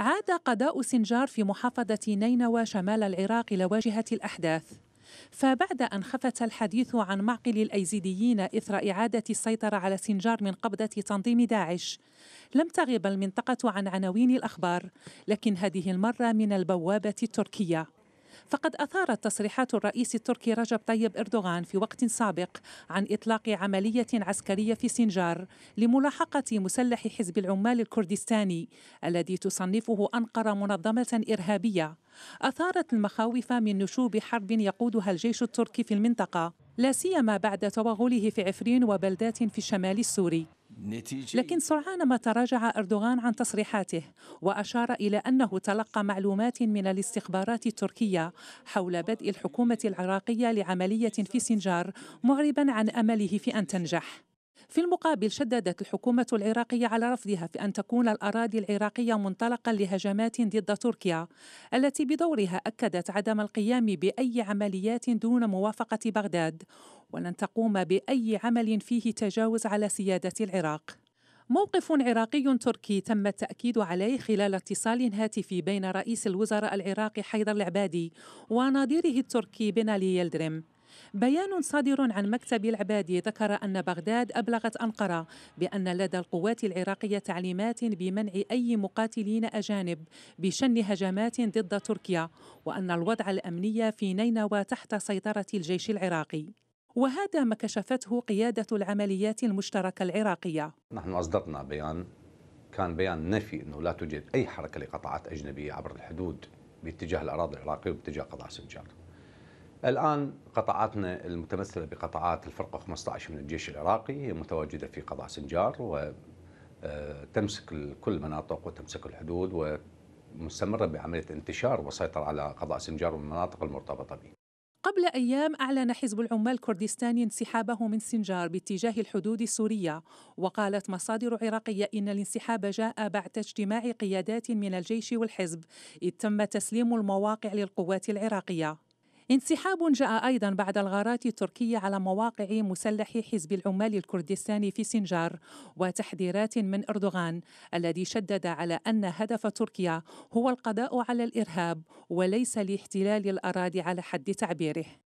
عاد قضاء سنجار في محافظة نينوى شمال العراق لواجهة الأحداث فبعد أن خفت الحديث عن معقل الأيزيديين إثر إعادة السيطرة على سنجار من قبضة تنظيم داعش لم تغب المنطقة عن عناوين الأخبار لكن هذه المرة من البوابة التركية فقد أثارت تصريحات الرئيس التركي رجب طيب إردوغان في وقت سابق عن إطلاق عملية عسكرية في سنجار لملاحقة مسلح حزب العمال الكردستاني الذي تصنفه أنقرة منظمة إرهابية أثارت المخاوف من نشوب حرب يقودها الجيش التركي في المنطقة لا سيما بعد توغله في عفرين وبلدات في الشمال السوري لكن سرعان ما تراجع أردوغان عن تصريحاته وأشار إلى أنه تلقى معلومات من الاستخبارات التركية حول بدء الحكومة العراقية لعملية في سنجار معربا عن أمله في أن تنجح في المقابل شددت الحكومة العراقية على رفضها في أن تكون الأراضي العراقية منطلقا لهجمات ضد تركيا التي بدورها أكدت عدم القيام بأي عمليات دون موافقة بغداد ولن تقوم بأي عمل فيه تجاوز على سيادة العراق موقف عراقي تركي تم التأكيد عليه خلال اتصال هاتفي بين رئيس الوزراء العراقي حيدر العبادي ونظيره التركي بنالي يلدرم بيان صادر عن مكتب العبادي ذكر أن بغداد أبلغت أنقرة بأن لدى القوات العراقية تعليمات بمنع أي مقاتلين أجانب بشن هجمات ضد تركيا وأن الوضع الأمني في نينوى تحت سيطرة الجيش العراقي وهذا ما كشفته قيادة العمليات المشتركة العراقية نحن أصدرنا بيان كان بيان نفي أنه لا توجد أي حركة لقطاعات أجنبية عبر الحدود باتجاه الأراضي العراقية وباتجاه قطاع سنجار الآن قطاعاتنا المتمثلة بقطاعات الفرقة 15 من الجيش العراقي هي متواجدة في قضاء سنجار وتمسك آه، كل المناطق وتمسك الحدود ومستمرة بعملية انتشار وسيطرة على قضاء سنجار والمناطق المرتبطة به قبل أيام أعلن حزب العمال الكردستاني انسحابه من سنجار باتجاه الحدود السورية وقالت مصادر عراقية إن الانسحاب جاء بعد اجتماع قيادات من الجيش والحزب إذ تم تسليم المواقع للقوات العراقية انسحاب جاء أيضا بعد الغارات التركية على مواقع مسلح حزب العمال الكردستاني في سنجار وتحذيرات من أردوغان الذي شدد على أن هدف تركيا هو القضاء على الإرهاب وليس لاحتلال الأراضي على حد تعبيره